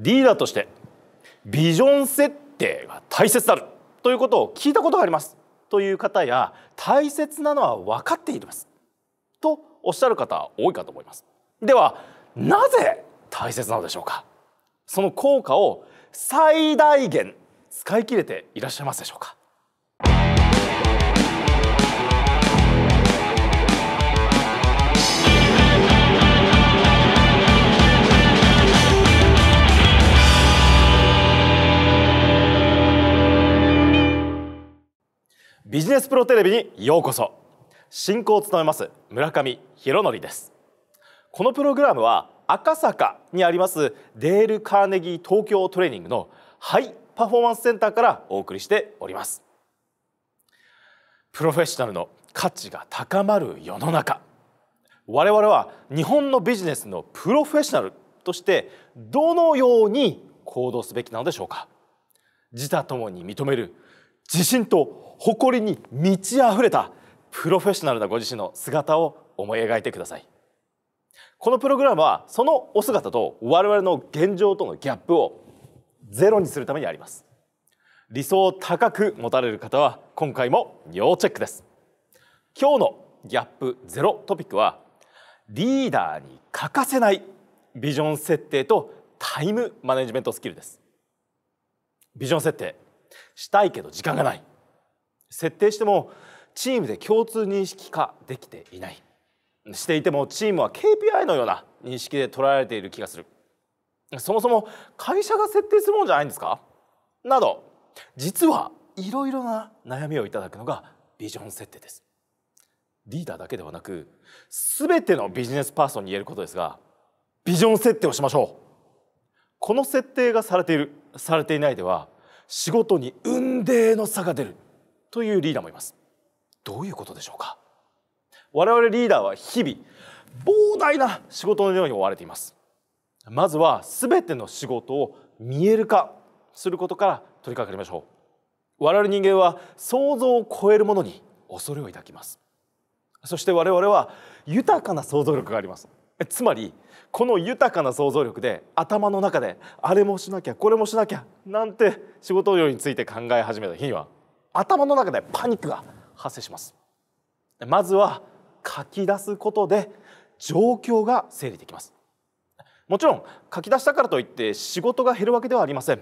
リーダーとしてビジョン設定が大切であるということを聞いたことがありますという方や大切なのは分かっていますとおっしゃる方多いかと思いますではなぜ大切なのでしょうかその効果を最大限使い切れていらっしゃいますでしょうかビジネスプロテレビにようこそ進行を務めます村上博則ですこのプログラムは赤坂にありますデール・カーネギー東京トレーニングのハイパフォーマンスセンターからお送りしておりますプロフェッショナルの価値が高まる世の中我々は日本のビジネスのプロフェッショナルとしてどのように行動すべきなのでしょうか自他ともに認める自信と誇りに満ち溢れたプロフェッショナルなご自身の姿を思い描いてくださいこのプログラムはそのお姿と我々の現状とのギャップをゼロにするためにあります理想を高く持たれる方は今回も要チェックです今日のギャップゼロトピックはリーダーに欠かせないビジョン設定とタイムマネジメントスキルですビジョン設定したいけど時間がない設定してもチームで共通認識化できていないしていてもチームは KPI のような認識で捉えられている気がするそもそも会社が設定するものじゃないんですかなど実はいろいろな悩みをいただくのがビジョン設定ですリーダーだけではなく全てのビジネスパーソンに言えることですがビジョン設定をしましょうこの設定がされているされていないでは仕事に運命の差が出るというリーダーもいますどういうことでしょうか我々リーダーは日々膨大な仕事のように追われていますまずは全ての仕事を見える化することから取り掛かりましょう我々人間は想像を超えるものに恐れを抱きますそして我々は豊かな想像力がありますつまりこの豊かな想像力で頭の中であれもしなきゃこれもしなきゃなんて仕事量について考え始めた日には頭の中でパニックが発生しますまずは書き出すことで状況が整理できますもちろん書き出したからといって仕事が減るわけではありません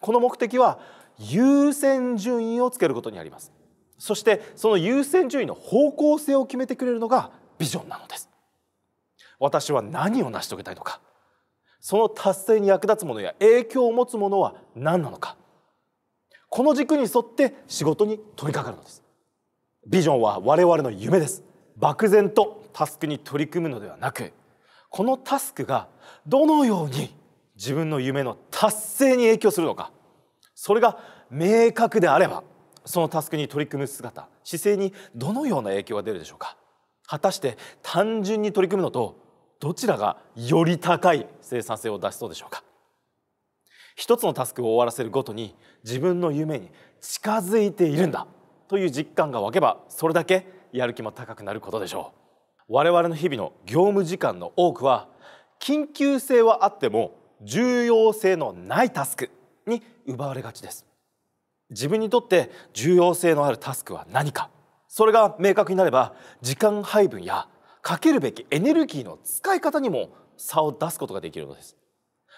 この目的は優先順位をつけることにありますそしてその優先順位の方向性を決めてくれるのがビジョンなのです私は何を成し遂げたいのかその達成に役立つものや影響を持つものは何なのかこの軸に沿って仕事に取り掛かるのですビジョンは我々の夢です漠然とタスクに取り組むのではなくこのタスクがどのように自分の夢の達成に影響するのかそれが明確であればそのタスクに取り組む姿姿勢にどのような影響が出るでしょうか果たして単純に取り組むのとどちらがより高い生産性を出しそうでしょうか一つのタスクを終わらせるごとに自分の夢に近づいているんだという実感が湧けばそれだけやる気も高くなることでしょう我々の日々の業務時間の多くは緊急性はあっても重要性のないタスクに奪われがちです自分にとって重要性のあるタスクは何かそれが明確になれば時間配分やかけるべきエネルギーの使い方にも差を出すことができるのです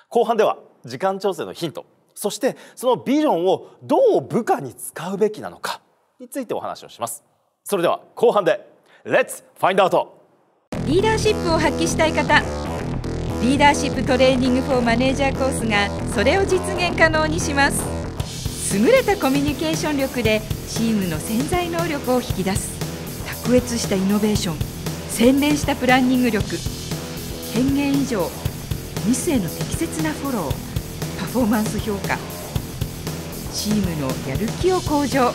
後半では時間調整のヒントそしてそのビジョンをどう部下に使うべきなのかについてお話をしますそれでは後半で Let's find out リーダーシップを発揮したい方リーダーシップトレーニングフォーマネージャーコースがそれを実現可能にします優れたコミュニケーション力でチームの潜在能力を引き出す卓越したイノベーション洗練したプランニング力権限以上ミスへの適切なフォローパフォーマンス評価チームのやる気を向上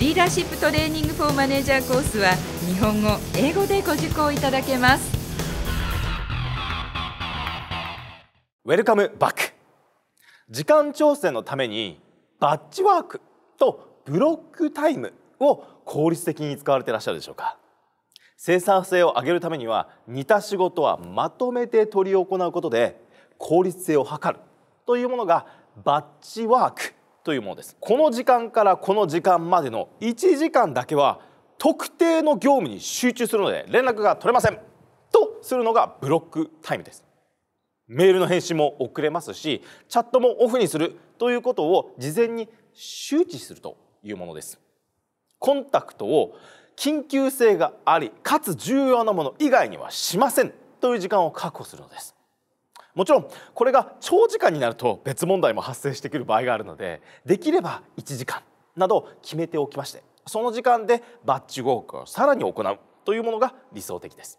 リーダーシップトレーニングフォーマネージャーコースは日本語英語でご受講いただけますウェルカムバック時間調整のためにバッチワークとブロックタイムを効率的に使われていらっしゃるでしょうか生産性を上げるためには似た仕事はまとめて取り行うことで効率性を図るというものがバッチワークというものですこの時間からこの時間までの1時間だけは特定の業務に集中するので連絡が取れませんとするのがブロックタイムですメールの返信も遅れますしチャットもオフにするということを事前に周知するというものですコンタクトを緊急性がありかつ重要なもの以外にはしませんという時間を確保するのですもちろんこれが長時間になると別問題も発生してくる場合があるのでできれば1時間など決めておきましてその時間でバッチウォークをさらに行うというものが理想的です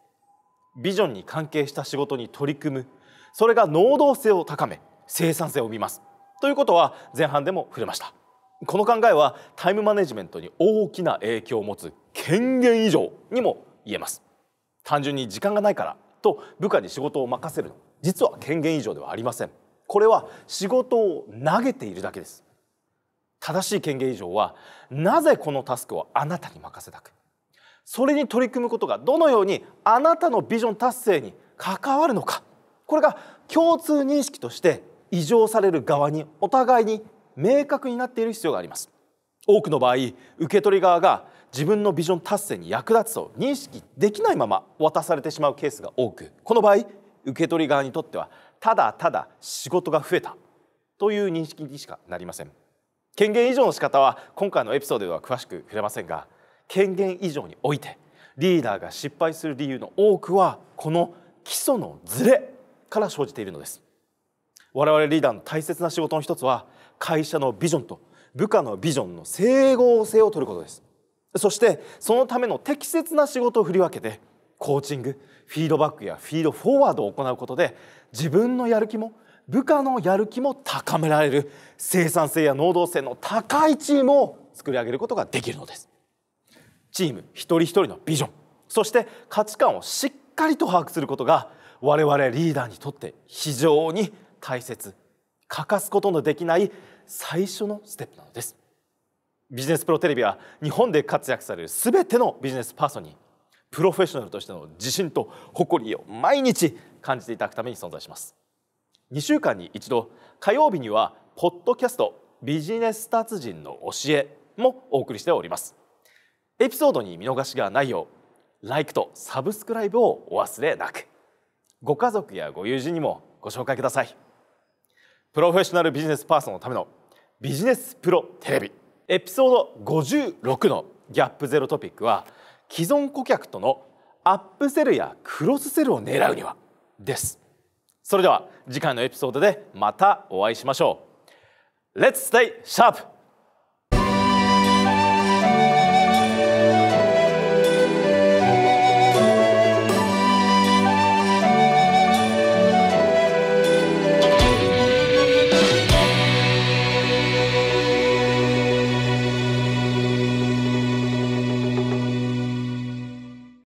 ビジョンに関係した仕事に取り組むそれが能動性を高め生産性を生みますということは前半でも触れましたこの考えはタイムマネジメントに大きな影響を持つ権限以上にも言えます単純に時間がないからと部下に仕事を任せる実は権限以上ではありませんこれは仕事を投げているだけです正しい権限以上はなぜこのタスクをあなたに任せたくそれに取り組むことがどのようにあなたのビジョン達成に関わるのかこれが共通認識として異常される側にお互いに明確になっている必要があります多くの場合受け取り側が自分のビジョン達成に役立つと認識できないまま渡されてしまうケースが多くこの場合受け取り側にとってはただただ仕事が増えたという認識にしかなりません権限以上の仕方は今回のエピソードでは詳しく触れませんが権限以上においてリーダーが失敗する理由の多くはこの基礎のズレから生じているのです我々リーダーの大切な仕事の一つは会社のビジョンと部下のビジョンの整合性を取ることですそしてそのための適切な仕事を振り分けてコーチングフィードバックやフィードフォワードを行うことで自分のやる気も部下のやる気も高められる生産性や能動性の高いチームを作り上げることができるのですチーム一人一人のビジョンそして価値観をしっかりと把握することが我々リーダーにとって非常に大切欠かすことのできない最初のステップなのですビジネスプロテレビは日本で活躍される全てのビジネスパーソンにプロフェッショナルとしての自信と誇りを毎日感じていただくために存在します2週間に一度火曜日にはポッドキャストビジネス達人の教えもお送りしておりますエピソードに見逃しがないよう LIKE とサブスクライブをお忘れなくご家族やご友人にもご紹介くださいプロフェッショナルビジネスパーソンのためのビジネスプロテレビエピソード56のギャップゼロトピックは既存顧客とのアップセルやクロスセルを狙うにはですそれでは次回のエピソードでまたお会いしましょう Let's stay sharp!